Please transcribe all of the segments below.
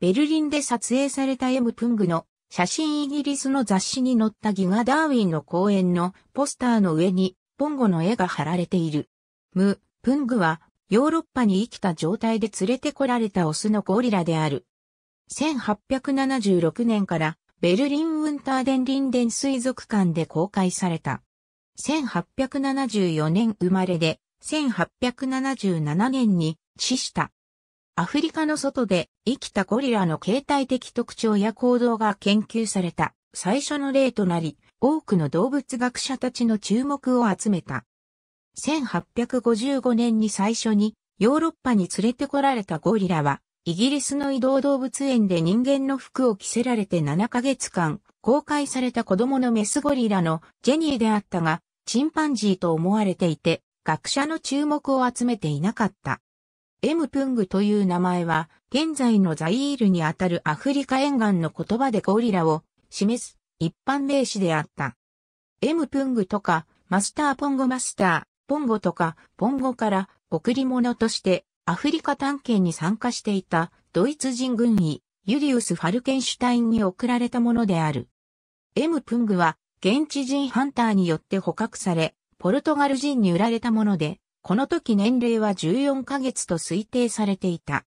ベルリンで撮影された M. プングの写真イギリスの雑誌に載ったギガ・ダーウィンの公演のポスターの上にポンゴの絵が貼られている。ム・プングはヨーロッパに生きた状態で連れてこられたオスのゴリラである。1876年からベルリン・ウンターデン・リンデン水族館で公開された。1874年生まれで1877年に死した。アフリカの外で生きたゴリラの形態的特徴や行動が研究された最初の例となり、多くの動物学者たちの注目を集めた。1855年に最初にヨーロッパに連れてこられたゴリラは、イギリスの移動動物園で人間の服を着せられて7ヶ月間、公開された子供のメスゴリラのジェニーであったが、チンパンジーと思われていて、学者の注目を集めていなかった。エムプングという名前は、現在のザイールにあたるアフリカ沿岸の言葉でゴリラを示す一般名詞であった。エムプングとか、マスターポンゴマスター、ポンゴとか、ポンゴから贈り物としてアフリカ探検に参加していたドイツ人軍医、ユリウス・ファルケンシュタインに贈られたものである。エムプングは現地人ハンターによって捕獲され、ポルトガル人に売られたもので、この時年齢は14ヶ月と推定されていた。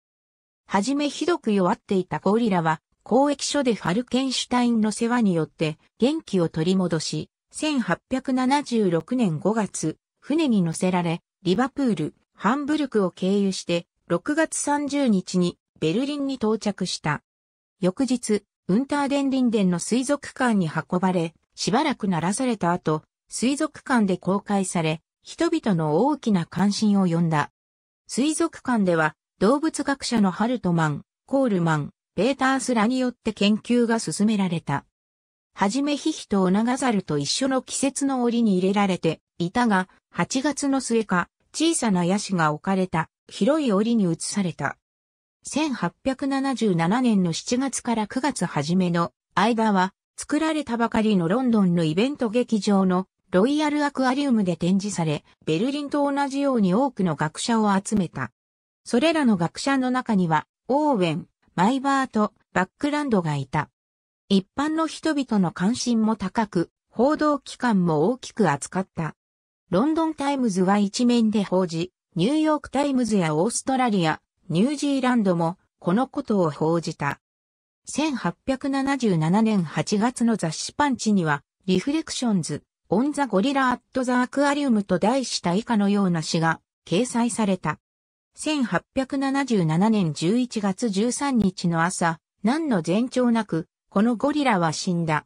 はじめひどく弱っていたゴリラは、公益所でファルケンシュタインの世話によって元気を取り戻し、1876年5月、船に乗せられ、リバプール、ハンブルクを経由して、6月30日にベルリンに到着した。翌日、ウンターデンリンデンの水族館に運ばれ、しばらく鳴らされた後、水族館で公開され、人々の大きな関心を呼んだ。水族館では動物学者のハルトマン、コールマン、ペータースらによって研究が進められた。はじめヒヒとオナガザルと一緒の季節の檻に入れられていたが、8月の末か小さなヤシが置かれた広い檻に移された。1877年の7月から9月初めの間は作られたばかりのロンドンのイベント劇場のロイヤルアクアリウムで展示され、ベルリンと同じように多くの学者を集めた。それらの学者の中には、オーウェン、マイバート、バックランドがいた。一般の人々の関心も高く、報道機関も大きく扱った。ロンドンタイムズは一面で報じ、ニューヨークタイムズやオーストラリア、ニュージーランドもこのことを報じた。1877年8月の雑誌パンチには、リフレクションズ、オンザゴリラアットザアクアリウムと題した以下のような詩が掲載された。1877年11月13日の朝、何の前兆なく、このゴリラは死んだ。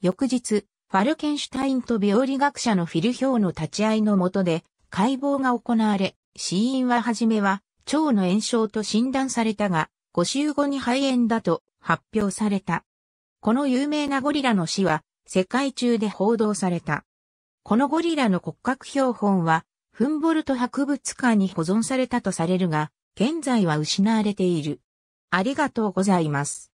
翌日、ファルケンシュタインと病理学者のフィル・ヒョウの立ち会いの下で、解剖が行われ、死因は初めは、腸の炎症と診断されたが、5週後に肺炎だと発表された。この有名なゴリラの死は、世界中で報道された。このゴリラの骨格標本は、フンボルト博物館に保存されたとされるが、現在は失われている。ありがとうございます。